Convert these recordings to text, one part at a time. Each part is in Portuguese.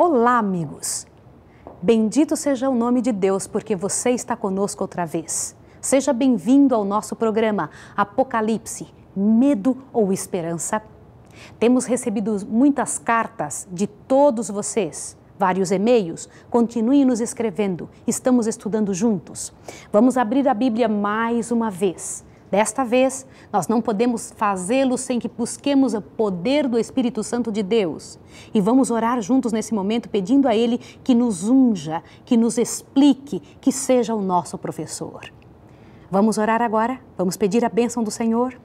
Olá, amigos! Bendito seja o nome de Deus porque você está conosco outra vez. Seja bem-vindo ao nosso programa Apocalipse: Medo ou Esperança? Temos recebido muitas cartas de todos vocês, vários e-mails. Continue nos escrevendo, estamos estudando juntos. Vamos abrir a Bíblia mais uma vez Desta vez, nós não podemos fazê-lo sem que busquemos o poder do Espírito Santo de Deus. E vamos orar juntos nesse momento, pedindo a Ele que nos unja, que nos explique, que seja o nosso professor. Vamos orar agora? Vamos pedir a bênção do Senhor?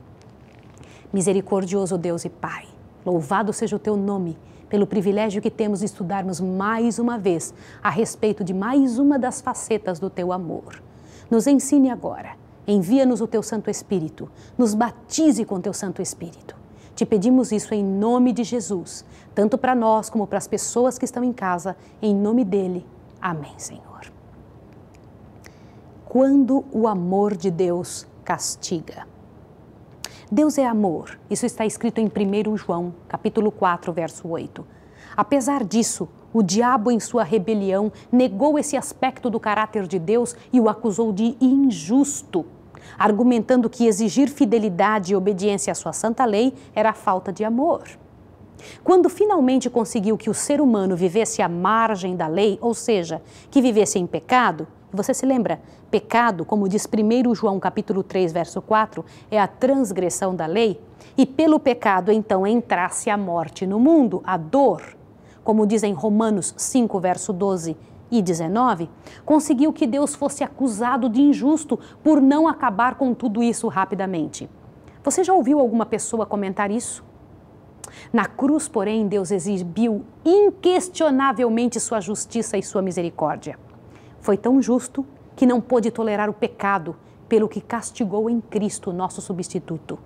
Misericordioso Deus e Pai, louvado seja o teu nome pelo privilégio que temos de estudarmos mais uma vez a respeito de mais uma das facetas do teu amor. Nos ensine agora Envia-nos o teu Santo Espírito, nos batize com teu Santo Espírito. Te pedimos isso em nome de Jesus, tanto para nós como para as pessoas que estão em casa, em nome dele. Amém, Senhor. Quando o amor de Deus castiga. Deus é amor. Isso está escrito em 1 João, capítulo 4, verso 8. Apesar disso, o diabo, em sua rebelião, negou esse aspecto do caráter de Deus e o acusou de injusto, argumentando que exigir fidelidade e obediência à sua santa lei era falta de amor. Quando finalmente conseguiu que o ser humano vivesse à margem da lei, ou seja, que vivesse em pecado, você se lembra, pecado, como diz 1 João capítulo 3, verso 4, é a transgressão da lei, e pelo pecado então entrasse a morte no mundo, a dor, como dizem Romanos 5, verso 12 e 19, conseguiu que Deus fosse acusado de injusto por não acabar com tudo isso rapidamente. Você já ouviu alguma pessoa comentar isso? Na cruz, porém, Deus exibiu inquestionavelmente sua justiça e sua misericórdia. Foi tão justo que não pôde tolerar o pecado, pelo que castigou em Cristo, nosso substituto.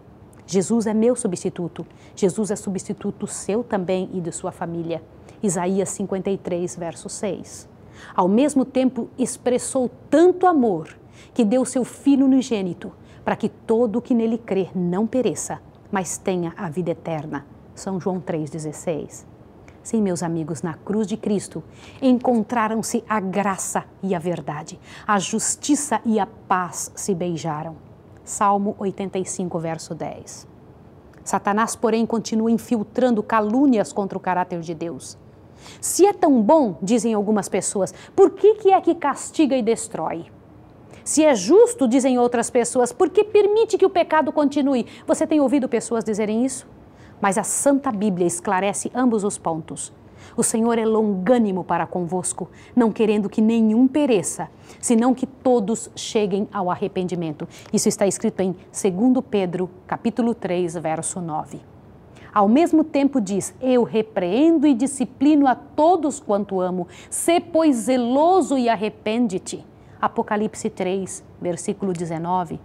Jesus é meu substituto. Jesus é substituto seu também e de sua família. Isaías 53, verso 6. Ao mesmo tempo, expressou tanto amor que deu seu Filho unigênito, para que todo o que nele crer não pereça, mas tenha a vida eterna. São João 3,16. Sim, meus amigos, na cruz de Cristo encontraram-se a graça e a verdade, a justiça e a paz se beijaram. Salmo 85, verso 10. Satanás, porém, continua infiltrando calúnias contra o caráter de Deus se é tão bom, dizem algumas pessoas, por que, que é que castiga e destrói? Se é justo, dizem outras pessoas, por que permite que o pecado continue? Você tem ouvido pessoas dizerem isso? Mas a Santa Bíblia esclarece ambos os pontos. O Senhor é longânimo para convosco, não querendo que nenhum pereça, senão que todos cheguem ao arrependimento. Isso está escrito em 2 Pedro, capítulo 3, verso 9. Ao mesmo tempo diz: Eu repreendo e disciplino a todos quanto amo. Sê, pois, zeloso e arrepende-te. Apocalipse 3, versículo 19.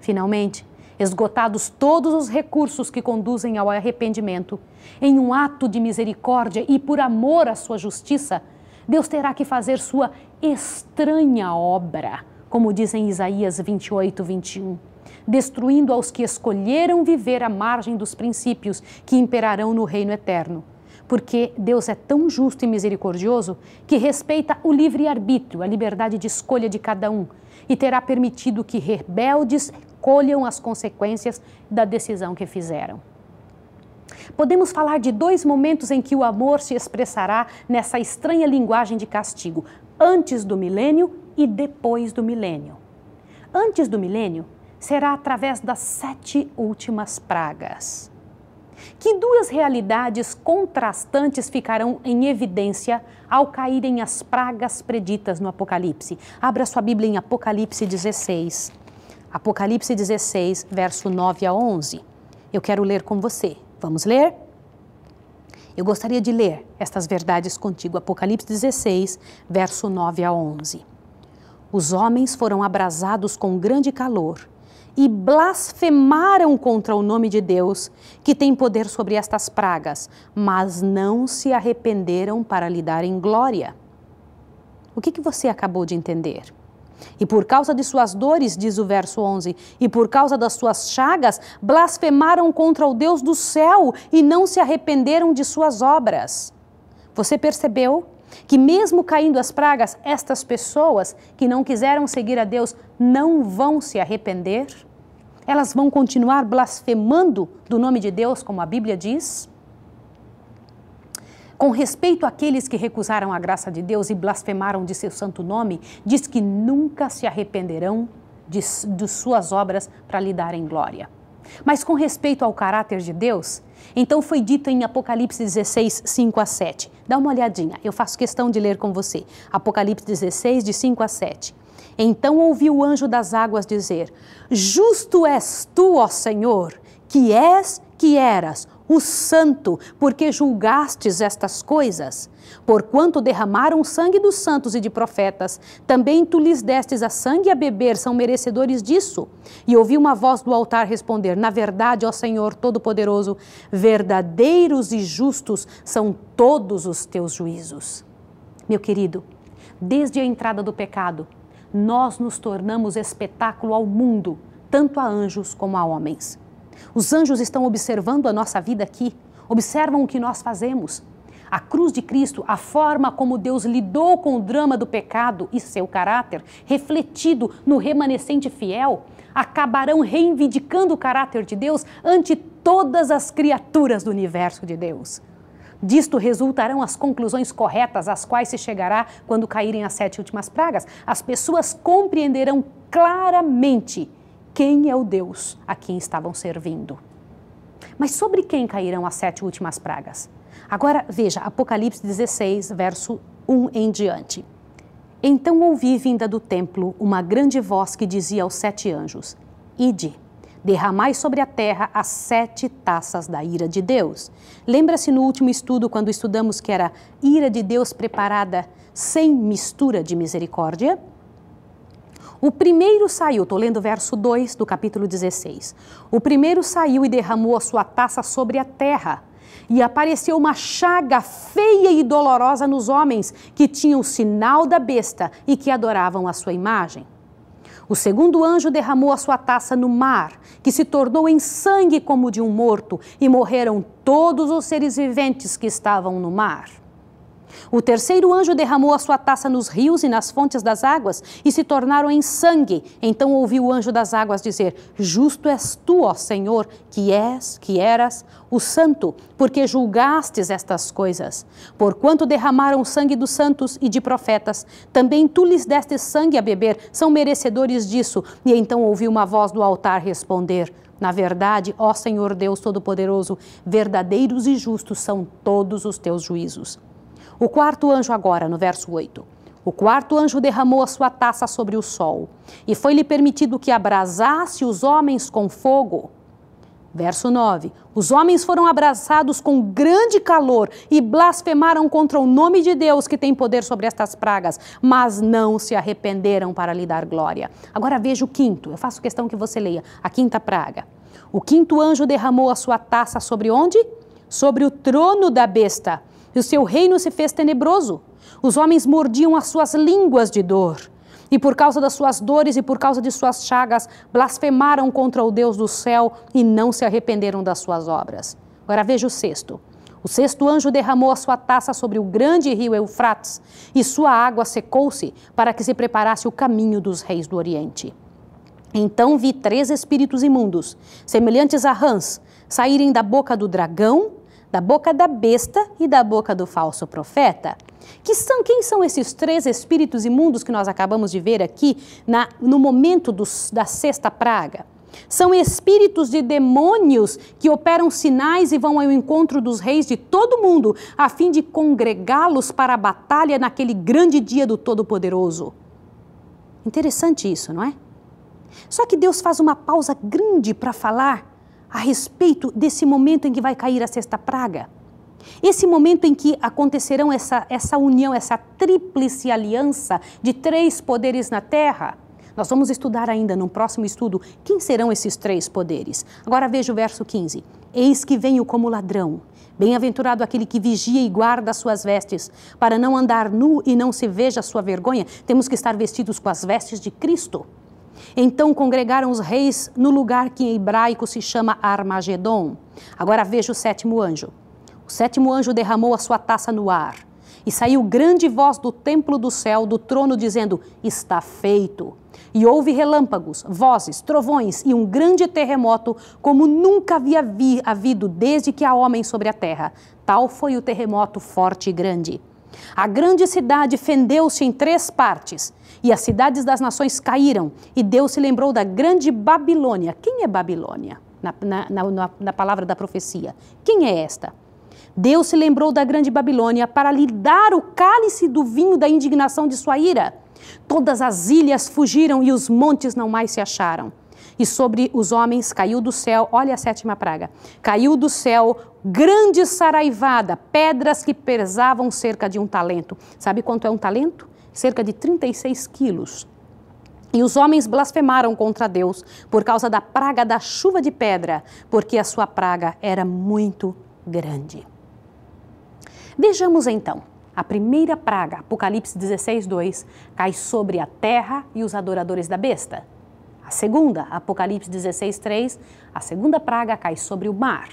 Finalmente, esgotados todos os recursos que conduzem ao arrependimento, em um ato de misericórdia e por amor à sua justiça, Deus terá que fazer sua estranha obra, como diz em Isaías 28, 21 destruindo aos que escolheram viver à margem dos princípios que imperarão no reino eterno. Porque Deus é tão justo e misericordioso que respeita o livre-arbítrio, a liberdade de escolha de cada um, e terá permitido que rebeldes colham as consequências da decisão que fizeram. Podemos falar de dois momentos em que o amor se expressará nessa estranha linguagem de castigo: antes do milênio e depois do milênio. Antes do milênio, será através das sete últimas pragas. Que duas realidades contrastantes ficarão em evidência ao caírem as pragas preditas no Apocalipse. Abra sua Bíblia em Apocalipse 16. Apocalipse 16, verso 9 a 11. Eu quero ler com você. Vamos ler? Eu gostaria de ler estas verdades contigo. Apocalipse 16, verso 9 a 11. Os homens foram abrasados com grande calor e blasfemaram contra o nome de Deus, que tem poder sobre estas pragas, mas não se arrependeram para lhe darem glória. O que, que você acabou de entender? E por causa de suas dores, diz o verso 11, e por causa das suas chagas, blasfemaram contra o Deus do céu e não se arrependeram de suas obras. Você percebeu que mesmo caindo as pragas, estas pessoas que não quiseram seguir a Deus não vão se arrepender? Elas vão continuar blasfemando do nome de Deus, como a Bíblia diz? Com respeito àqueles que recusaram a graça de Deus e blasfemaram de seu santo nome, diz que nunca se arrependerão de, de suas obras para lhe darem glória. Mas com respeito ao caráter de Deus, então foi dito em Apocalipse 16, 5 a 7. Dá uma olhadinha, eu faço questão de ler com você. Apocalipse 16, de 5 a 7. Então ouvi o anjo das águas dizer: Justo és tu, ó Senhor, que és, que eras, o santo, porque julgastes estas coisas? Porquanto derramaram sangue dos santos e de profetas, também tu lhes destes a sangue a beber, são merecedores disso. E ouvi uma voz do altar responder: Na verdade, ó Senhor Todo-Poderoso, verdadeiros e justos são todos os teus juízos. Meu querido, desde a entrada do pecado, nós nos tornamos espetáculo ao mundo, tanto a anjos como a homens. Os anjos estão observando a nossa vida aqui, observam o que nós fazemos. A cruz de Cristo, a forma como Deus lidou com o drama do pecado e seu caráter, refletido no remanescente fiel, acabarão reivindicando o caráter de Deus ante todas as criaturas do universo de Deus. Disto resultarão as conclusões corretas às quais se chegará quando caírem as sete últimas pragas. As pessoas compreenderão claramente quem é o Deus a quem estavam servindo. Mas sobre quem cairão as sete últimas pragas? Agora veja Apocalipse 16, verso 1 em diante. Então ouvi vinda do templo uma grande voz que dizia aos sete anjos: Ide, derramai sobre a terra as sete taças da ira de Deus. Lembra-se no último estudo, quando estudamos que era ira de Deus preparada sem mistura de misericórdia? O primeiro saiu, estou lendo o verso 2 do capítulo 16. O primeiro saiu e derramou a sua taça sobre a terra. E apareceu uma chaga feia e dolorosa nos homens que tinham o sinal da besta e que adoravam a sua imagem. O segundo anjo derramou a sua taça no mar, que se tornou em sangue como de um morto, e morreram todos os seres viventes que estavam no mar. O terceiro anjo derramou a sua taça nos rios e nas fontes das águas e se tornaram em sangue. Então ouvi o anjo das águas dizer: Justo és tu, ó Senhor, que és, que eras o santo, porque julgastes estas coisas. Porquanto derramaram o sangue dos santos e de profetas, também tu lhes deste sangue a beber, são merecedores disso. E então ouvi uma voz do altar responder: na verdade, ó Senhor Deus Todo-Poderoso, verdadeiros e justos são todos os teus juízos. O quarto anjo, agora, no verso 8. O quarto anjo derramou a sua taça sobre o sol, e foi-lhe permitido que abrasasse os homens com fogo. Verso 9: Os homens foram abraçados com grande calor e blasfemaram contra o nome de Deus que tem poder sobre estas pragas, mas não se arrependeram para lhe dar glória. Agora veja o quinto, eu faço questão que você leia, a quinta praga. O quinto anjo derramou a sua taça sobre onde? Sobre o trono da besta e o seu reino se fez tenebroso. Os homens mordiam as suas línguas de dor, e por causa das suas dores e por causa de suas chagas, blasfemaram contra o Deus do céu e não se arrependeram das suas obras. Agora veja o sexto. O sexto anjo derramou a sua taça sobre o grande rio Eufrates, e sua água secou-se para que se preparasse o caminho dos reis do Oriente. Então vi três espíritos imundos, semelhantes a rãs, saírem da boca do dragão da boca da besta e da boca do falso profeta? Que são, quem são esses três espíritos imundos que nós acabamos de ver aqui na, no momento dos, da sexta praga? São espíritos de demônios que operam sinais e vão ao encontro dos reis de todo mundo, a fim de congregá-los para a batalha naquele grande dia do Todo-Poderoso. Interessante isso, não é? Só que Deus faz uma pausa grande para falar a respeito desse momento em que vai cair a sexta praga. Esse momento em que acontecerão essa, essa união, essa tríplice aliança de três poderes na terra. Nós vamos estudar ainda num próximo estudo quem serão esses três poderes. Agora veja o verso 15. Eis que venho como ladrão. Bem-aventurado aquele que vigia e guarda suas vestes, para não andar nu e não se veja sua vergonha. Temos que estar vestidos com as vestes de Cristo. Então congregaram os reis no lugar que em hebraico se chama Armagedon. Agora veja o sétimo anjo. O sétimo anjo derramou a sua taça no ar. E saiu grande voz do templo do céu, do trono, dizendo: Está feito. E houve relâmpagos, vozes, trovões e um grande terremoto, como nunca havia vi, havido desde que há homem sobre a terra. Tal foi o terremoto forte e grande. A grande cidade fendeu-se em três partes, e as cidades das nações caíram, e Deus se lembrou da grande Babilônia. Quem é Babilônia? Na, na, na, na palavra da profecia. Quem é esta? Deus se lembrou da grande Babilônia para lhe dar o cálice do vinho da indignação de sua ira. Todas as ilhas fugiram e os montes não mais se acharam e sobre os homens caiu do céu, olha a sétima praga, caiu do céu grande saraivada, pedras que pesavam cerca de um talento. Sabe quanto é um talento? Cerca de 36 quilos. E os homens blasfemaram contra Deus por causa da praga da chuva de pedra, porque a sua praga era muito grande. Vejamos então. A primeira praga, Apocalipse 16, 2, cai sobre a terra e os adoradores da besta. A segunda, Apocalipse 16, 3, a segunda praga cai sobre o mar.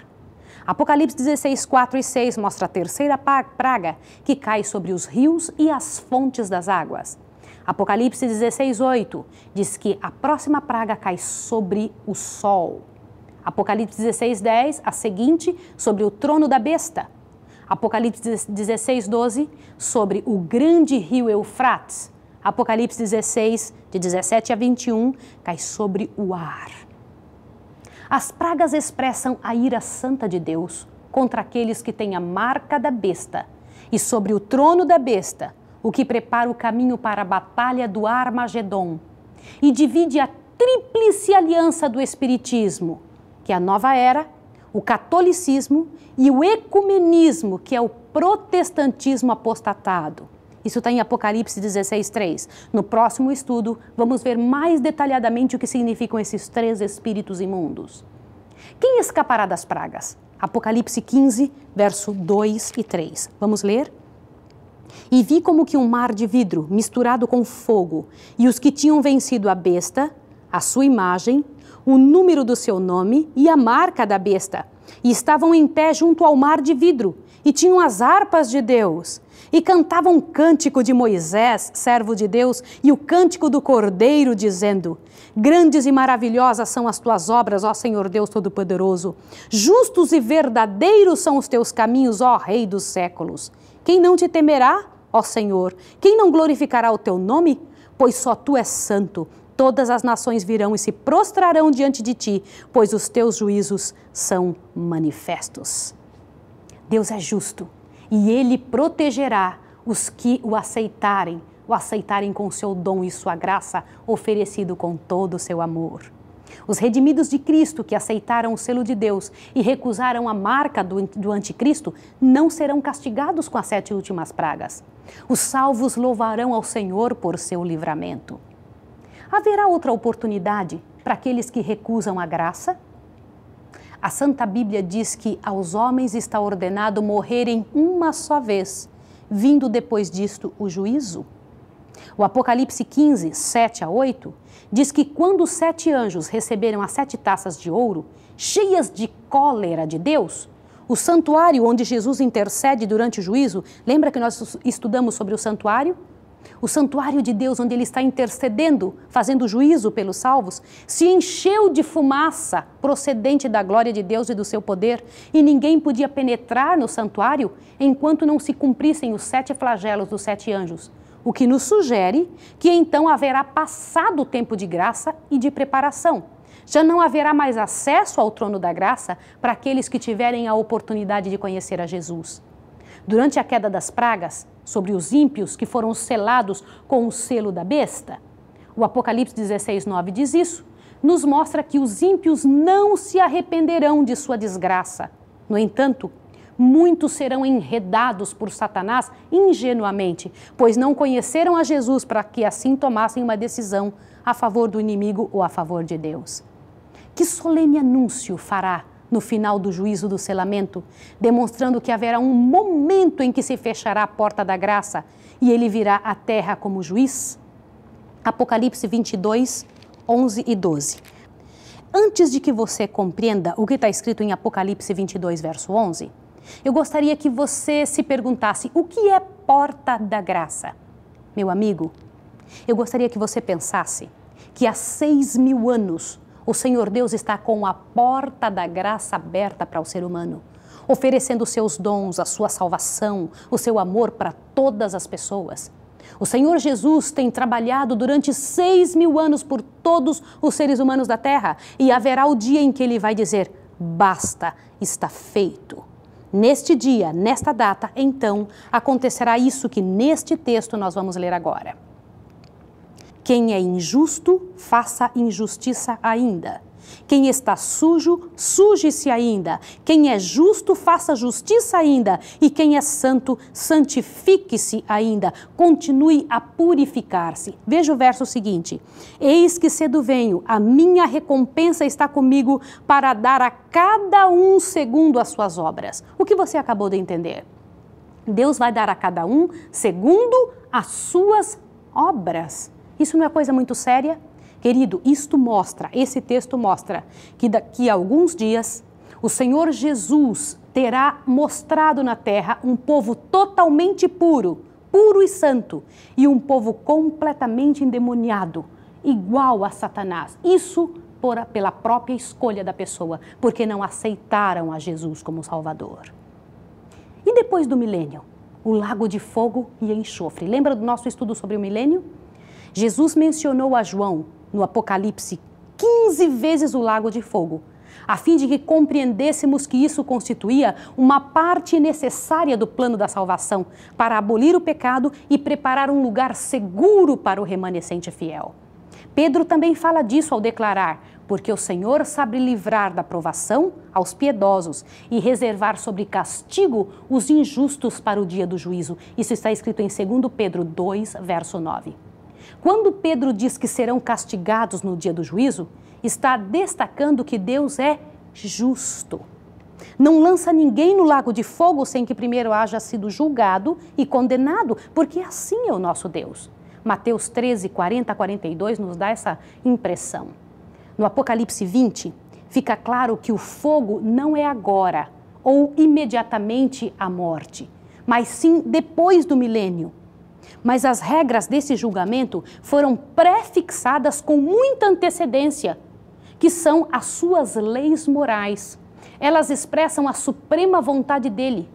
Apocalipse 16, 4 e 6 mostra a terceira praga, que cai sobre os rios e as fontes das águas. Apocalipse 16, 8 diz que a próxima praga cai sobre o sol. Apocalipse 16, 10, a seguinte, sobre o trono da besta. Apocalipse 16, 12, sobre o grande rio Eufrates. Apocalipse 16, de 17 a 21, cai sobre o ar. As pragas expressam a ira santa de Deus contra aqueles que têm a marca da besta e sobre o trono da besta, o que prepara o caminho para a batalha do Armagedon e divide a tríplice aliança do Espiritismo, que é a nova era, o catolicismo e o ecumenismo, que é o protestantismo apostatado. Isso está em Apocalipse 16, 3. No próximo estudo, vamos ver mais detalhadamente o que significam esses três espíritos imundos. Quem escapará das pragas? Apocalipse 15, verso 2 e 3. Vamos ler? E vi como que um mar de vidro misturado com fogo, e os que tinham vencido a besta, a sua imagem, o número do seu nome e a marca da besta, e estavam em pé junto ao mar de vidro, e tinham as harpas de Deus, e cantavam o cântico de Moisés, servo de Deus, e o cântico do Cordeiro, dizendo: Grandes e maravilhosas são as tuas obras, ó Senhor Deus Todo-Poderoso. Justos e verdadeiros são os teus caminhos, ó Rei dos séculos. Quem não te temerá, ó Senhor? Quem não glorificará o teu nome? Pois só tu és santo. Todas as nações virão e se prostrarão diante de ti, pois os teus juízos são manifestos. Deus é justo e ele protegerá os que o aceitarem, o aceitarem com seu dom e sua graça, oferecido com todo o seu amor. Os redimidos de Cristo que aceitaram o selo de Deus e recusaram a marca do, do anticristo não serão castigados com as sete últimas pragas. Os salvos louvarão ao Senhor por seu livramento. Haverá outra oportunidade para aqueles que recusam a graça a Santa Bíblia diz que aos homens está ordenado morrerem uma só vez, vindo depois disto o juízo. O Apocalipse 15, 7 a 8, diz que quando os sete anjos receberam as sete taças de ouro, cheias de cólera de Deus, o santuário onde Jesus intercede durante o juízo, lembra que nós estudamos sobre o santuário? o santuário de Deus, onde ele está intercedendo, fazendo juízo pelos salvos, se encheu de fumaça procedente da glória de Deus e do seu poder, e ninguém podia penetrar no santuário enquanto não se cumprissem os sete flagelos dos sete anjos. O que nos sugere que então haverá passado o tempo de graça e de preparação. Já não haverá mais acesso ao trono da graça para aqueles que tiverem a oportunidade de conhecer a Jesus. Durante a queda das pragas, sobre os ímpios que foram selados com o selo da besta? O Apocalipse 16, 9 diz isso. Nos mostra que os ímpios não se arrependerão de sua desgraça. No entanto, muitos serão enredados por Satanás ingenuamente, pois não conheceram a Jesus para que assim tomassem uma decisão a favor do inimigo ou a favor de Deus. Que solene anúncio fará no final do juízo do selamento, demonstrando que haverá um momento em que se fechará a porta da graça e ele virá à terra como juiz? Apocalipse 22, 11 e 12. Antes de que você compreenda o que está escrito em Apocalipse 22, verso 11, eu gostaria que você se perguntasse o que é porta da graça? Meu amigo, eu gostaria que você pensasse que há seis mil anos o Senhor Deus está com a porta da graça aberta para o ser humano, oferecendo os seus dons, a sua salvação, o seu amor para todas as pessoas. O Senhor Jesus tem trabalhado durante seis mil anos por todos os seres humanos da terra e haverá o dia em que ele vai dizer: basta, está feito. Neste dia, nesta data, então, acontecerá isso que neste texto nós vamos ler agora. Quem é injusto, faça injustiça ainda. Quem está sujo, suje-se ainda. Quem é justo, faça justiça ainda. E quem é santo, santifique-se ainda. Continue a purificar-se. Veja o verso seguinte: Eis que cedo venho, a minha recompensa está comigo para dar a cada um segundo as suas obras. O que você acabou de entender? Deus vai dar a cada um segundo as suas obras. Isso não é coisa muito séria? Querido, isto mostra, esse texto mostra, que daqui a alguns dias o Senhor Jesus terá mostrado na terra um povo totalmente puro, puro e santo, e um povo completamente endemoniado, igual a Satanás. Isso por, pela própria escolha da pessoa, porque não aceitaram a Jesus como Salvador. E depois do milênio? O lago de fogo e enxofre. Lembra do nosso estudo sobre o milênio? Jesus mencionou a João, no Apocalipse, 15 vezes o lago de fogo, a fim de que compreendêssemos que isso constituía uma parte necessária do plano da salvação para abolir o pecado e preparar um lugar seguro para o remanescente fiel. Pedro também fala disso ao declarar: Porque o Senhor sabe livrar da provação aos piedosos e reservar sobre castigo os injustos para o dia do juízo. Isso está escrito em 2 Pedro 2, verso 9. Quando Pedro diz que serão castigados no dia do juízo, está destacando que Deus é justo. Não lança ninguém no lago de fogo sem que primeiro haja sido julgado e condenado, porque assim é o nosso Deus. Mateus 13, 40 a 42 nos dá essa impressão. No Apocalipse 20, fica claro que o fogo não é agora ou imediatamente a morte, mas sim depois do milênio, mas as regras desse julgamento foram prefixadas com muita antecedência, que são as suas leis morais. Elas expressam a suprema vontade dele.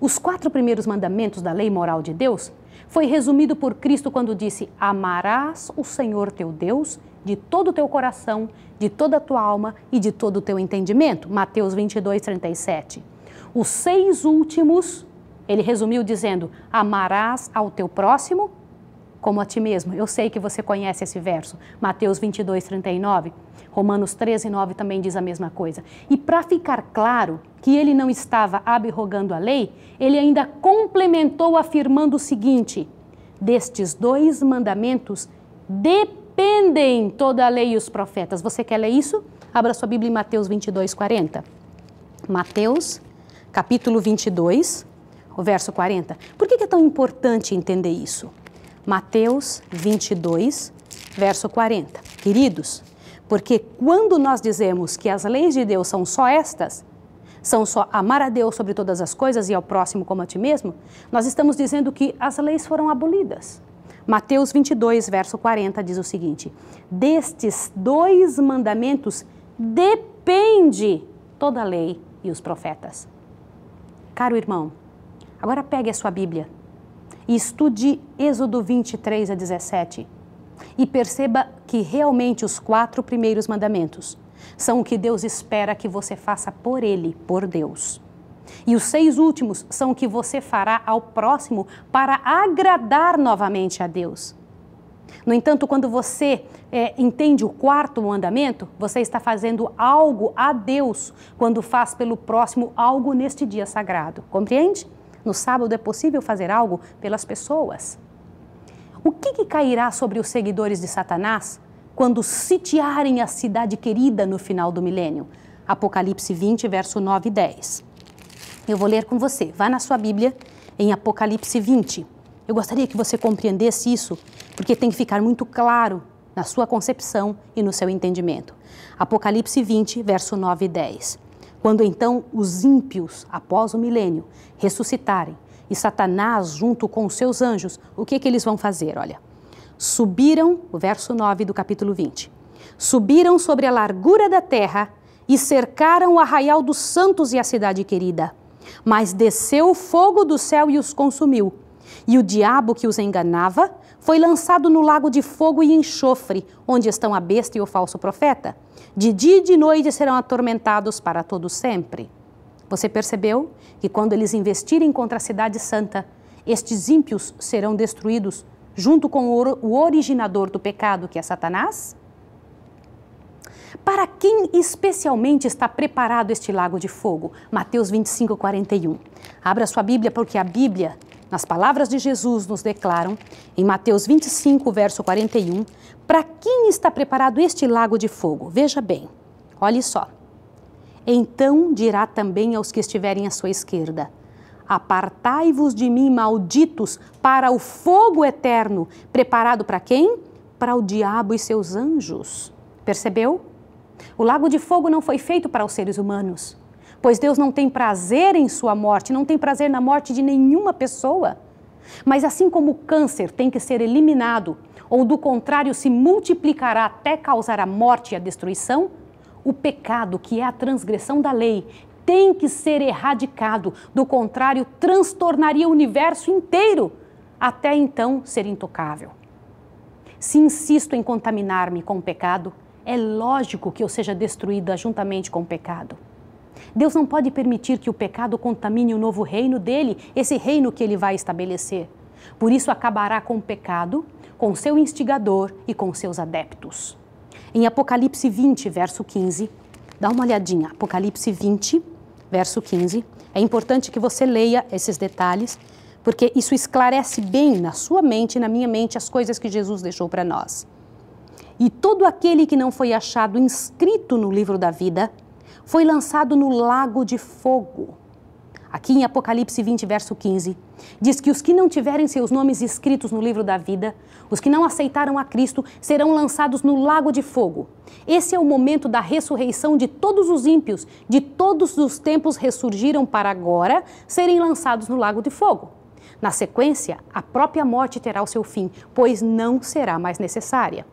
Os quatro primeiros mandamentos da lei moral de Deus foi resumido por Cristo quando disse: Amarás o Senhor teu Deus de todo o teu coração, de toda a tua alma e de todo o teu entendimento. Mateus 22, 37. Os seis últimos ele resumiu dizendo: Amarás ao teu próximo como a ti mesmo. Eu sei que você conhece esse verso, Mateus 22, 39. Romanos 13, 9 também diz a mesma coisa. E para ficar claro que ele não estava abrogando a lei, ele ainda complementou afirmando o seguinte: destes dois mandamentos dependem toda a lei e os profetas. Você quer ler isso? Abra sua Bíblia em Mateus 22, 40. Mateus, capítulo 22, o verso 40. Por que é tão importante entender isso? Mateus 22, verso 40. Queridos, porque quando nós dizemos que as leis de Deus são só estas, são só amar a Deus sobre todas as coisas e ao próximo como a ti mesmo, nós estamos dizendo que as leis foram abolidas. Mateus 22, verso 40 diz o seguinte: Destes dois mandamentos depende toda a lei e os profetas. Caro irmão, Agora pegue a sua Bíblia e estude Êxodo 23 a 17 e perceba que realmente os quatro primeiros mandamentos são o que Deus espera que você faça por Ele, por Deus. E os seis últimos são o que você fará ao próximo para agradar novamente a Deus. No entanto, quando você é, entende o quarto mandamento, você está fazendo algo a Deus quando faz pelo próximo algo neste dia sagrado. Compreende? No sábado é possível fazer algo pelas pessoas. O que, que cairá sobre os seguidores de Satanás quando sitiarem a cidade querida no final do milênio? Apocalipse 20, verso 9 e 10. Eu vou ler com você. Vá na sua Bíblia em Apocalipse 20. Eu gostaria que você compreendesse isso, porque tem que ficar muito claro na sua concepção e no seu entendimento. Apocalipse 20, verso 9 e 10. Quando então os ímpios, após o milênio, ressuscitarem e Satanás junto com os seus anjos, o que, que eles vão fazer? Olha, subiram, o verso 9 do capítulo 20, subiram sobre a largura da terra e cercaram o arraial dos santos e a cidade querida. Mas desceu o fogo do céu e os consumiu. E o diabo que os enganava foi lançado no lago de fogo e enxofre, onde estão a besta e o falso profeta. De dia e de noite serão atormentados para todo sempre. Você percebeu que quando eles investirem contra a cidade santa, estes ímpios serão destruídos junto com o originador do pecado, que é Satanás? Para quem especialmente está preparado este lago de fogo? Mateus 25, 41. Abra sua Bíblia, porque a Bíblia nas palavras de Jesus, nos declaram, em Mateus 25, verso 41, para quem está preparado este lago de fogo? Veja bem, olhe só. Então dirá também aos que estiverem à sua esquerda: Apartai-vos de mim, malditos, para o fogo eterno, preparado para quem? Para o diabo e seus anjos. Percebeu? O lago de fogo não foi feito para os seres humanos pois Deus não tem prazer em sua morte, não tem prazer na morte de nenhuma pessoa. Mas assim como o câncer tem que ser eliminado, ou do contrário se multiplicará até causar a morte e a destruição, o pecado, que é a transgressão da lei, tem que ser erradicado, do contrário, transtornaria o universo inteiro, até então ser intocável. Se insisto em contaminar-me com o pecado, é lógico que eu seja destruída juntamente com o pecado. Deus não pode permitir que o pecado contamine o novo reino dele, esse reino que ele vai estabelecer. Por isso acabará com o pecado, com seu instigador e com seus adeptos. Em Apocalipse 20, verso 15, dá uma olhadinha. Apocalipse 20, verso 15. É importante que você leia esses detalhes, porque isso esclarece bem na sua mente e na minha mente as coisas que Jesus deixou para nós. E todo aquele que não foi achado inscrito no livro da vida foi lançado no lago de fogo. Aqui em Apocalipse 20, verso 15, diz que os que não tiverem seus nomes escritos no livro da vida, os que não aceitaram a Cristo, serão lançados no lago de fogo. Esse é o momento da ressurreição de todos os ímpios, de todos os tempos ressurgiram para agora serem lançados no lago de fogo. Na sequência, a própria morte terá o seu fim, pois não será mais necessária.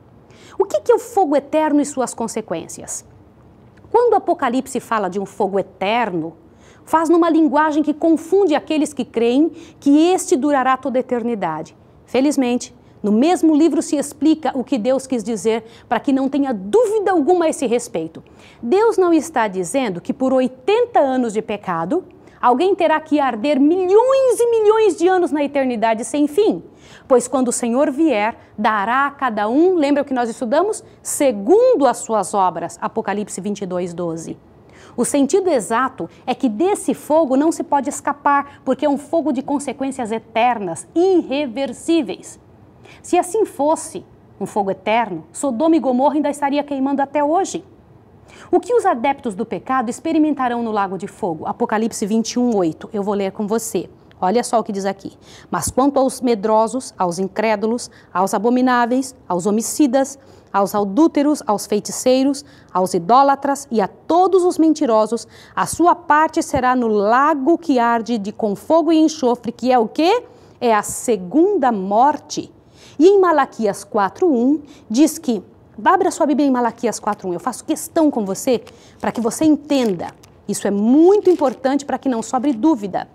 O que é o fogo eterno e suas consequências? Quando o Apocalipse fala de um fogo eterno, faz numa linguagem que confunde aqueles que creem que este durará toda a eternidade. Felizmente, no mesmo livro se explica o que Deus quis dizer para que não tenha dúvida alguma a esse respeito. Deus não está dizendo que por 80 anos de pecado, alguém terá que arder milhões e milhões de anos na eternidade sem fim. Pois quando o Senhor vier, dará a cada um, lembra o que nós estudamos? Segundo as suas obras. Apocalipse 22, 12. O sentido exato é que desse fogo não se pode escapar, porque é um fogo de consequências eternas, irreversíveis. Se assim fosse um fogo eterno, Sodoma e Gomorra ainda estaria queimando até hoje. O que os adeptos do pecado experimentarão no lago de fogo? Apocalipse 21, 8. Eu vou ler com você. Olha só o que diz aqui. Mas quanto aos medrosos, aos incrédulos, aos abomináveis, aos homicidas, aos adúlteros, aos feiticeiros, aos idólatras e a todos os mentirosos, a sua parte será no lago que arde de com fogo e enxofre, que é o quê? É a segunda morte. E em Malaquias 4:1 diz que Abra sua Bíblia em Malaquias 4.1. Eu faço questão com você para que você entenda. Isso é muito importante para que não sobre dúvida.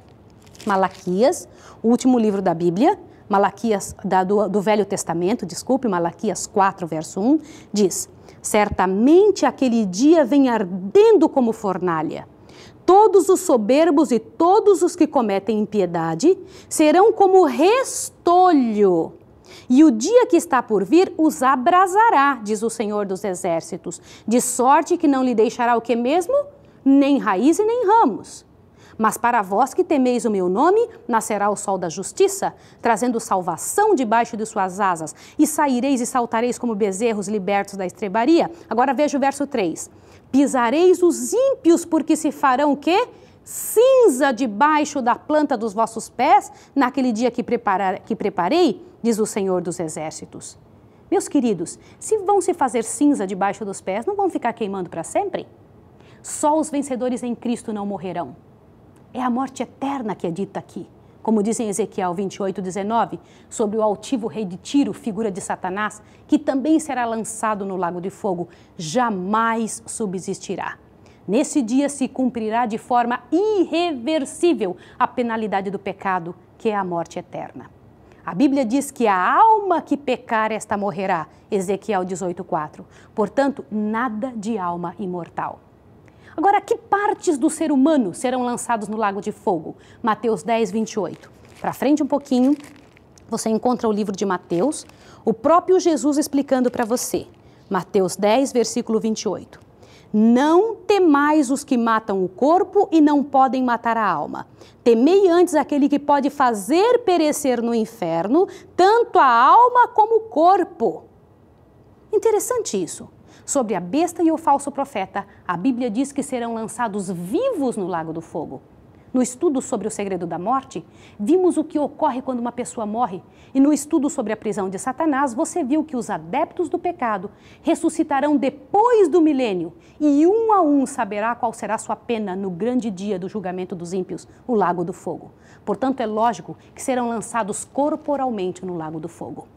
Malaquias, o último livro da Bíblia, Malaquias da, do, do Velho Testamento, desculpe, Malaquias 4, verso 1, diz: Certamente aquele dia vem ardendo como fornalha. Todos os soberbos e todos os que cometem impiedade serão como restolho e o dia que está por vir os abrasará, diz o Senhor dos Exércitos, de sorte que não lhe deixará o que mesmo? Nem raiz e nem ramos. Mas para vós que temeis o meu nome, nascerá o sol da justiça, trazendo salvação debaixo de suas asas, e saireis e saltareis como bezerros libertos da estrebaria. Agora veja o verso 3. Pisareis os ímpios, porque se farão o quê? cinza debaixo da planta dos vossos pés naquele dia que, preparar, que preparei, diz o Senhor dos Exércitos. Meus queridos, se vão se fazer cinza debaixo dos pés, não vão ficar queimando para sempre? Só os vencedores em Cristo não morrerão. É a morte eterna que é dita aqui. Como diz em Ezequiel 28, 19, sobre o altivo rei de Tiro, figura de Satanás, que também será lançado no lago de fogo, jamais subsistirá. Nesse dia se cumprirá de forma irreversível a penalidade do pecado, que é a morte eterna. A Bíblia diz que a alma que pecar, esta morrerá. Ezequiel 18,4. Portanto, nada de alma imortal. Agora, que partes do ser humano serão lançados no lago de fogo? Mateus 10, 28. Para frente um pouquinho, você encontra o livro de Mateus, o próprio Jesus explicando para você. Mateus 10, versículo 28. Não temais os que matam o corpo e não podem matar a alma. Temei antes aquele que pode fazer perecer no inferno tanto a alma como o corpo. Interessante isso. Sobre a besta e o falso profeta, a Bíblia diz que serão lançados vivos no lago do fogo. No estudo sobre o segredo da morte, vimos o que ocorre quando uma pessoa morre, e no estudo sobre a prisão de Satanás, você viu que os adeptos do pecado ressuscitarão depois do milênio, e um a um saberá qual será sua pena no grande dia do julgamento dos ímpios, o lago do fogo. Portanto, é lógico que serão lançados corporalmente no lago do fogo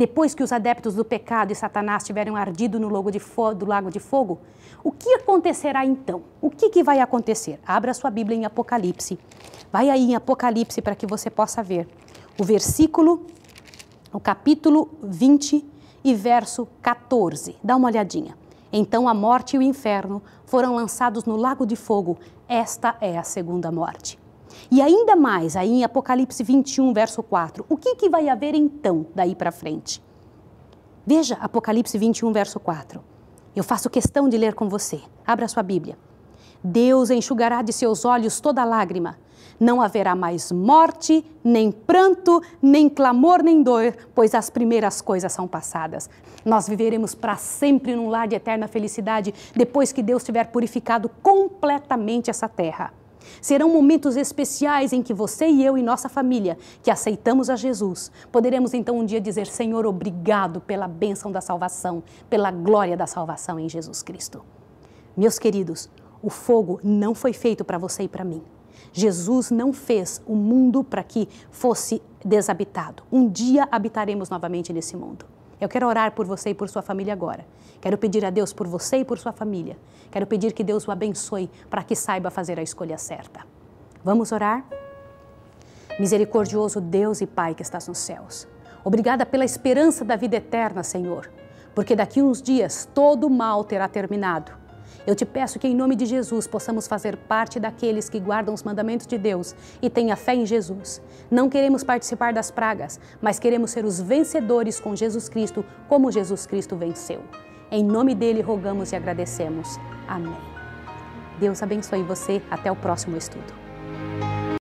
depois que os adeptos do pecado e Satanás tiverem ardido no logo de do lago de fogo, o que acontecerá então? O que, que vai acontecer? Abra sua Bíblia em Apocalipse. Vai aí em Apocalipse para que você possa ver o versículo, o capítulo 20 e verso 14. Dá uma olhadinha. Então a morte e o inferno foram lançados no lago de fogo. Esta é a segunda morte. E ainda mais, aí em Apocalipse 21, verso 4, o que, que vai haver então daí para frente? Veja Apocalipse 21, verso 4. Eu faço questão de ler com você. Abra sua Bíblia. Deus enxugará de seus olhos toda lágrima. Não haverá mais morte, nem pranto, nem clamor, nem dor, pois as primeiras coisas são passadas. Nós viveremos para sempre num lar de eterna felicidade depois que Deus tiver purificado completamente essa terra. Serão momentos especiais em que você e eu e nossa família, que aceitamos a Jesus, poderemos então um dia dizer: Senhor, obrigado pela bênção da salvação, pela glória da salvação em Jesus Cristo. Meus queridos, o fogo não foi feito para você e para mim. Jesus não fez o mundo para que fosse desabitado. Um dia habitaremos novamente nesse mundo. Eu quero orar por você e por sua família agora. Quero pedir a Deus por você e por sua família. Quero pedir que Deus o abençoe para que saiba fazer a escolha certa. Vamos orar? Misericordioso Deus e Pai que estás nos céus. Obrigada pela esperança da vida eterna, Senhor, porque daqui uns dias todo o mal terá terminado eu te peço que, em nome de Jesus, possamos fazer parte daqueles que guardam os mandamentos de Deus e tenha fé em Jesus. Não queremos participar das pragas, mas queremos ser os vencedores com Jesus Cristo, como Jesus Cristo venceu. Em nome dele rogamos e agradecemos. Amém. Deus abençoe você. Até o próximo estudo.